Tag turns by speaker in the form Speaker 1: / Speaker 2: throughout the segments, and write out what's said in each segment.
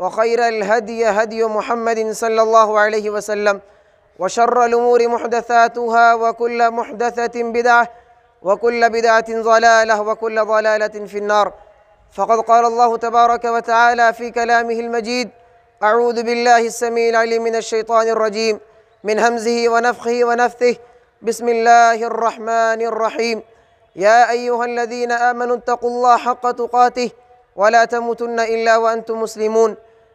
Speaker 1: وخير الهدي هدي محمد صلى الله عليه وسلم وشر الأمور محدثاتها وكل محدثة بدعة وكل بدعة ضلالة وكل ضلالة في النار فقد قال الله تبارك وتعالى في كلامه المجيد أعوذ بالله السميع العليم من الشيطان الرجيم من همزه ونفخه ونفثه بسم الله الرحمن الرحيم يا أيها الذين آمنوا اتقوا الله حق تقاته ولا تموتن إلا وأنتم مسلمون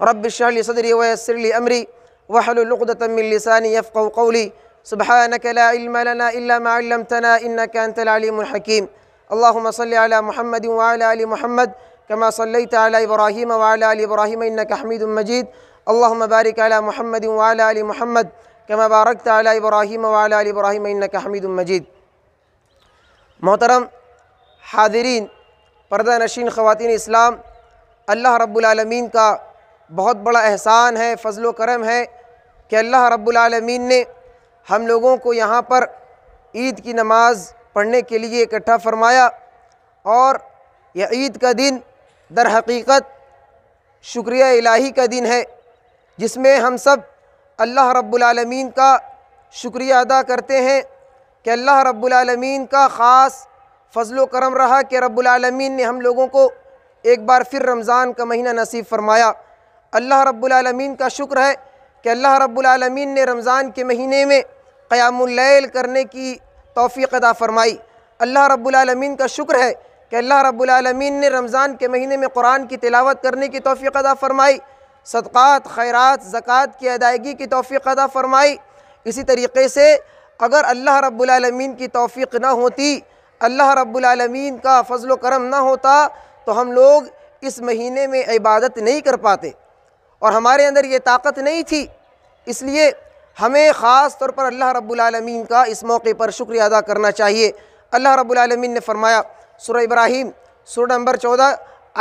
Speaker 1: رب اشرح لي صدري ويسر لي أمري واحلل عقدة من لساني يفقه قولي سبحانك لا علم لنا إلا ما علمتنا إنك أنت العليم الحكيم اللهم صل على محمد وعلى آل محمد كما صليت على إبراهيم وعلى آل إبراهيم إنك حميد مجيد اللهم بارك على محمد وعلى آل محمد كما باركت على إبراهيم وعلى آل إبراهيم إنك حميد مجيد محترم حاضرين پردہ نشین خواتین اسلام اللہ رب العالمین کا بہت بڑا احسان ہے فضل و کرم ہے کہ اللہ رب العالمین نے ہم لوگوں کو یہاں پر عید کی نماز پڑھنے کے لیے اکٹھا فرمایا اور یہ عید کا دن در حقیقت شکریہ الہی کا دن ہے جس میں ہم سب اللہ رب العالمین کا شکریہ ادا کرتے ہیں کہ اللہ رب العالمین کا خاص فضل و کرم رہا کہ رب العالمین نے ہم لوگوں کو ایک بار پھر رمضان کا مہینہ نصیب فرمایا اللہ رب العالمین کا شکر ہے کہ اللہ رب العالمین نے رمضان کے مہینے میں قیام اللیل کرنے کی توفیق ادا فرمائی اللہ رب العالمین کا شکر ہے کہ اللہ رب العالمین نے رمضان کے مہینے میں قرآن کی تلاوت کرنے کی توفیق ادا فرمائی صدقات خیرات زکوٰۃ کی ادائیگی کی توفیق ادا فرمائی اسی طریقے سے اگر اللہ رب العالمین کی توفیق نہ ہوتی اللہ رب العالمین کا فضل و کرم نہ ہوتا تو ہم لوگ اس مہینے میں عبادت نہیں کر پاتے اور ہمارے اندر یہ طاقت نہیں تھی اس لیے ہمیں خاص طور پر اللہ رب العالمین کا اس موقع پر شکریہ ادا کرنا چاہیے اللہ رب العالمین نے فرمایا سورہ ابراہیم سورہ نمبر چودہ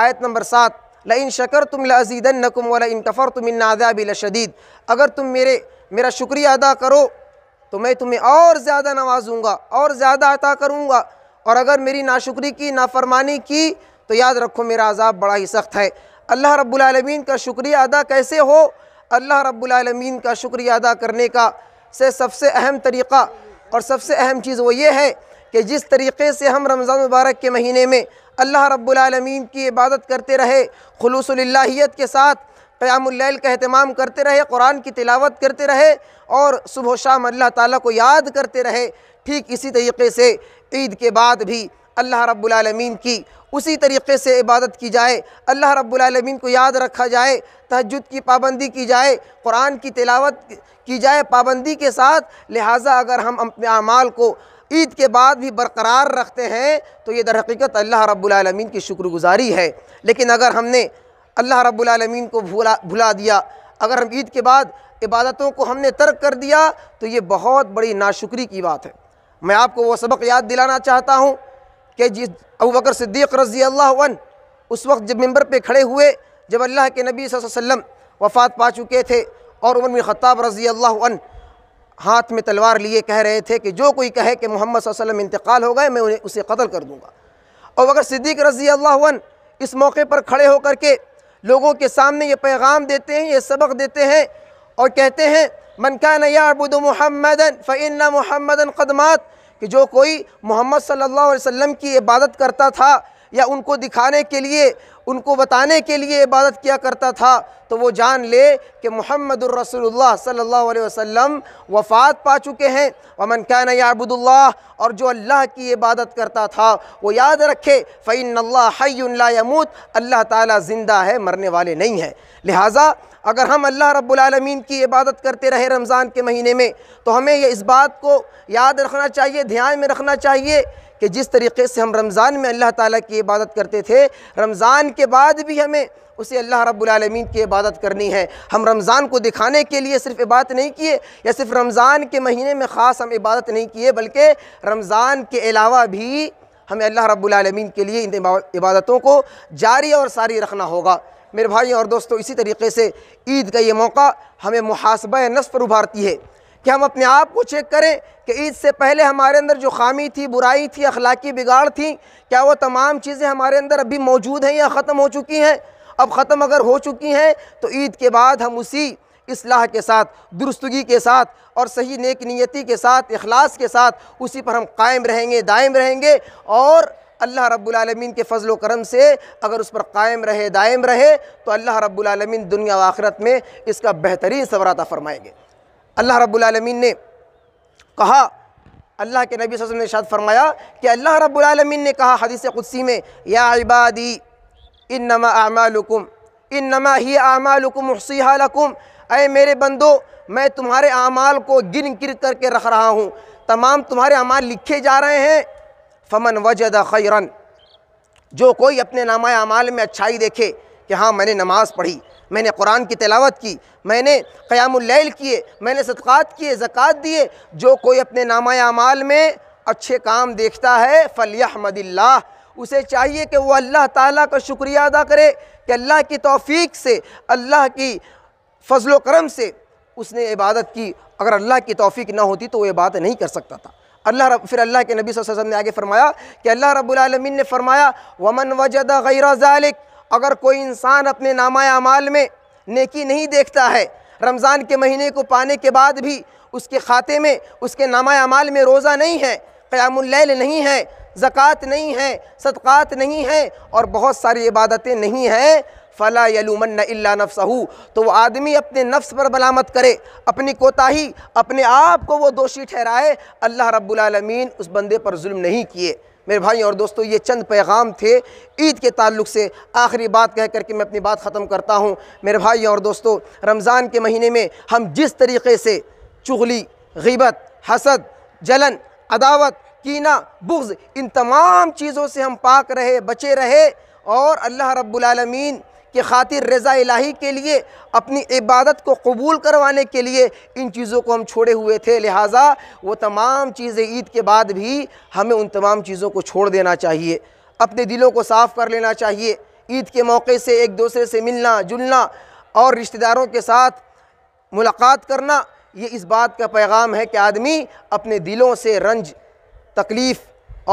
Speaker 1: آیت نمبر سات شَكَرْتُمْ شکر وَلَإِن كَفَرْتُمْ تمناضاب عَذَابِ شدید اگر تم میرے میرا شکریہ ادا کرو تو میں تمہیں اور زیادہ نوازوں گا اور زیادہ عطا کروں گا اور اگر میری ناشکری کی نافرمانی کی تو یاد رکھو میرا عذاب بڑا ہی سخت ہے اللہ رب العالمین کا شکریہ ادا کیسے ہو اللہ رب العالمین کا شکریہ ادا کرنے کا سے سب سے اہم طریقہ اور سب سے اہم چیز وہ یہ ہے کہ جس طریقے سے ہم رمضان مبارک کے مہینے میں اللہ رب العالمین کی عبادت کرتے رہے خلوص اللہیت کے ساتھ قیام اللیل کا اہتمام کرتے رہے قرآن کی تلاوت کرتے رہے اور صبح و شام اللہ تعالیٰ کو یاد کرتے رہے ٹھیک اسی طریقے سے عید کے بعد بھی اللہ رب العالمین کی اسی طریقے سے عبادت کی جائے اللہ رب العالمین کو یاد رکھا جائے تہجد کی پابندی کی جائے قرآن کی تلاوت کی جائے پابندی کے ساتھ لہٰذا اگر ہم اپنے اعمال کو عید کے بعد بھی برقرار رکھتے ہیں تو یہ در حقیقت اللہ رب العالمین کی شکر گزاری ہے لیکن اگر ہم نے اللہ رب العالمین کو بھولا بھلا دیا اگر ہم عید کے بعد عبادتوں کو ہم نے ترک کر دیا تو یہ بہت بڑی ناشکری کی بات ہے میں آپ کو وہ سبق یاد دلانا چاہتا ہوں کہ جس ابو بکر صدیق رضی اللہ عنہ اس وقت جب ممبر پہ کھڑے ہوئے جب اللہ کے نبی صلی اللہ علیہ وسلم وفات پا چکے تھے اور عمر بن خطاب رضی اللہ عنہ ہاتھ میں تلوار لیے کہہ رہے تھے کہ جو کوئی کہے کہ محمد صلی اللہ علیہ وسلم انتقال ہو گئے میں انہیں اسے قتل کر دوں گا ابو اگر صدیق رضی اللہ عنہ اس موقع پر کھڑے ہو کر کے لوگوں کے سامنے یہ پیغام دیتے ہیں یہ سبق دیتے ہیں اور کہتے ہیں من کا یعبد محمدا فإن محمدا قد مات کہ جو کوئی محمد صلی اللہ علیہ وسلم کی عبادت کرتا تھا یا ان کو دکھانے کے لیے ان کو بتانے کے لیے عبادت کیا کرتا تھا تو وہ جان لے کہ محمد الرسول اللہ صلی اللہ علیہ وسلم وفات پا چکے ہیں ومن کی نیا اللہ اور جو اللہ کی عبادت کرتا تھا وہ یاد رکھے فعین اللہ حلۂمود اللہ تعالیٰ زندہ ہے مرنے والے نہیں ہیں لہٰذا اگر ہم اللہ رب العالمین کی عبادت کرتے رہے رمضان کے مہینے میں تو ہمیں یہ اس بات کو یاد رکھنا چاہیے دھیان میں رکھنا چاہیے کہ جس طریقے سے ہم رمضان میں اللہ تعالیٰ کی عبادت کرتے تھے رمضان کے بعد بھی ہمیں اسے اللہ رب العالمین کی عبادت کرنی ہے ہم رمضان کو دکھانے کے لیے صرف عبادت نہیں کیے یا صرف رمضان کے مہینے میں خاص ہم عبادت نہیں کیے بلکہ رمضان کے علاوہ بھی ہمیں اللہ رب العالمین کے لیے ان عبادتوں کو جاری اور ساری رکھنا ہوگا میرے بھائی اور دوستوں اسی طریقے سے عید کا یہ موقع ہمیں محاسبہ نصف ابھارتی ہے کہ ہم اپنے آپ کو چیک کریں کہ عید سے پہلے ہمارے اندر جو خامی تھی برائی تھی اخلاقی بگاڑ تھی کیا وہ تمام چیزیں ہمارے اندر ابھی موجود ہیں یا ختم ہو چکی ہیں اب ختم اگر ہو چکی ہیں تو عید کے بعد ہم اسی اصلاح کے ساتھ درستگی کے ساتھ اور صحیح نیک نیتی کے ساتھ اخلاص کے ساتھ اسی پر ہم قائم رہیں گے دائم رہیں گے اور اللہ رب العالمین کے فضل و کرم سے اگر اس پر قائم رہے دائم رہے تو اللہ رب العالمین دنیا و آخرت میں اس کا بہترین ثوراتا فرمائیں گے اللہ رب العالمین نے کہا اللہ کے نبی صلی اللہ علیہ وسلم نے اشارت فرمایا کہ اللہ رب العالمین نے کہا حدیث قدسی میں یا عبادی انما اعمالکم انما ہی اعمالکم محصیحہ لکم اے میرے بندو میں تمہارے اعمال کو گن گر کر کے رکھ رہا ہوں تمام تمہارے اعمال لکھے جا رہے ہیں فمن وجد خیرن جو کوئی اپنے نامہ اعمال میں اچھائی دیکھے کہ ہاں میں نے نماز پڑھی میں نے قرآن کی تلاوت کی میں نے قیام اللیل کیے میں نے صدقات کیے زکوٰۃ دیے جو کوئی اپنے نامہ اعمال میں اچھے کام دیکھتا ہے فلیحمد اللہ اسے چاہیے کہ وہ اللہ تعالیٰ کا شکریہ ادا کرے کہ اللہ کی توفیق سے اللہ کی فضل و کرم سے اس نے عبادت کی اگر اللہ کی توفیق نہ ہوتی تو وہ عبادت نہیں کر سکتا تھا اللہ رب پھر اللہ کے نبی صلی اللہ علیہ وسلم نے آگے فرمایا کہ اللہ رب العالمین نے فرمایا ومن وجد غیر ذالک اگر کوئی انسان اپنے نامہ اعمال میں نیکی نہیں دیکھتا ہے رمضان کے مہینے کو پانے کے بعد بھی اس کے کھاتے میں اس کے نامہ اعمال میں روزہ نہیں ہے قیام اللیل نہیں ہے زکوٰۃ نہیں ہے صدقات نہیں ہے اور بہت ساری عبادتیں نہیں ہیں فَلَا یلومن اللہ نَفْسَهُ تو وہ آدمی اپنے نفس پر بلامت کرے اپنی کوتاہی اپنے آپ کو وہ دوشی ٹھہرائے اللہ رب العالمین اس بندے پر ظلم نہیں کیے میرے بھائی اور دوستو یہ چند پیغام تھے عید کے تعلق سے آخری بات کہہ کر کے میں اپنی بات ختم کرتا ہوں میرے بھائی اور دوستو رمضان کے مہینے میں ہم جس طریقے سے چغلی غیبت حسد جلن عداوت کینہ بغض ان تمام چیزوں سے ہم پاک رہے بچے رہے اور اللہ رب العالمین کہ خاطر رضا الہی کے لیے اپنی عبادت کو قبول کروانے کے لیے ان چیزوں کو ہم چھوڑے ہوئے تھے لہٰذا وہ تمام چیزیں عید کے بعد بھی ہمیں ان تمام چیزوں کو چھوڑ دینا چاہیے اپنے دلوں کو صاف کر لینا چاہیے عید کے موقع سے ایک دوسرے سے ملنا جلنا اور رشتہ داروں کے ساتھ ملاقات کرنا یہ اس بات کا پیغام ہے کہ آدمی اپنے دلوں سے رنج تکلیف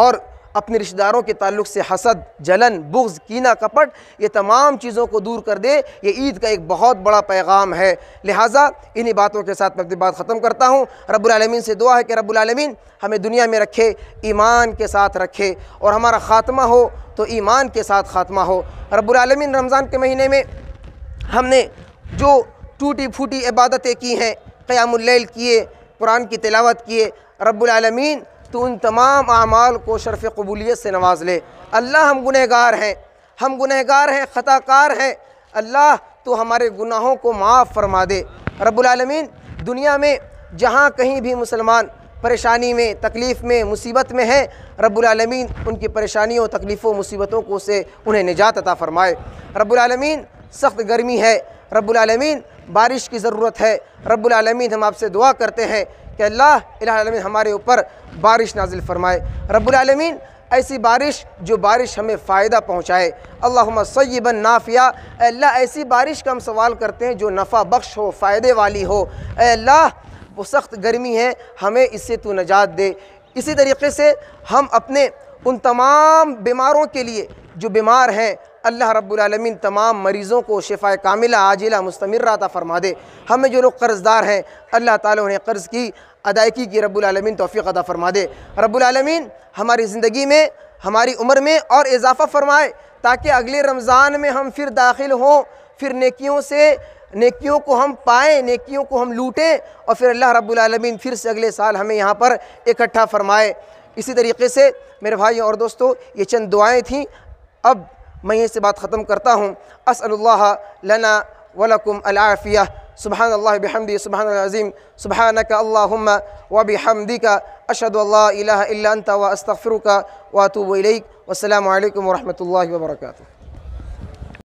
Speaker 1: اور اپنے رشتہ داروں کے تعلق سے حسد جلن بغض کینہ کپٹ یہ تمام چیزوں کو دور کر دے یہ عید کا ایک بہت بڑا پیغام ہے لہٰذا انہی باتوں کے ساتھ میں اپنی بات ختم کرتا ہوں رب العالمین سے دعا ہے کہ رب العالمین ہمیں دنیا میں رکھے ایمان کے ساتھ رکھے اور ہمارا خاتمہ ہو تو ایمان کے ساتھ خاتمہ ہو رب العالمین رمضان کے مہینے میں ہم نے جو ٹوٹی پھوٹی عبادتیں کی ہیں قیام اللیل کیے قرآن کی تلاوت کیے رب العالمین تو ان تمام اعمال کو شرف قبولیت سے نواز لے اللہ ہم گنہ گار ہیں ہم گنہ گار ہیں خطا کار ہیں اللہ تو ہمارے گناہوں کو معاف فرما دے رب العالمین دنیا میں جہاں کہیں بھی مسلمان پریشانی میں تکلیف میں مصیبت میں ہیں رب العالمین ان کی پریشانیوں تکلیفوں مصیبتوں کو سے انہیں نجات عطا فرمائے رب العالمین سخت گرمی ہے رب العالمین بارش کی ضرورت ہے رب العالمین ہم آپ سے دعا کرتے ہیں کہ اللہ الہ العالمین ہمارے اوپر بارش نازل فرمائے رب العالمین ایسی بارش جو بارش ہمیں فائدہ پہنچائے اللہم صیبا نافیا نافیہ اے اللہ ایسی بارش کا ہم سوال کرتے ہیں جو نفع بخش ہو فائدے والی ہو اے اللہ وہ سخت گرمی ہے ہمیں اس سے تو نجات دے اسی طریقے سے ہم اپنے ان تمام بیماروں کے لیے جو بیمار ہیں اللہ رب العالمین تمام مریضوں کو شفا کاملہ آجلہ مستمر عطا فرما دے ہمیں جو لوگ قرضدار ہیں اللہ تعالیٰ انہیں قرض کی ادائیگی کی رب العالمین توفیق عطا فرما دے رب العالمین ہماری زندگی میں ہماری عمر میں اور اضافہ فرمائے تاکہ اگلے رمضان میں ہم پھر داخل ہوں پھر نیکیوں سے نیکیوں کو ہم پائیں نیکیوں کو ہم لوٹیں اور پھر اللہ رب العالمین پھر سے اگلے سال ہمیں یہاں پر اکٹھا فرمائے اسی طریقے سے میرے بھائی اور دوستو یہ چند دعائیں تھیں اب میں سے بات ختم کرتا ہوں اسأل اللہ لنا ولکم العافیہ سبحان اللہ بحمدی سبحان العظیم سبحانک اللہم اللہ عمہ و بحمدی کا اشد اللّہ اللہ الطا و اسطفر کا وطب علیکم و اللہ وبرکاتہ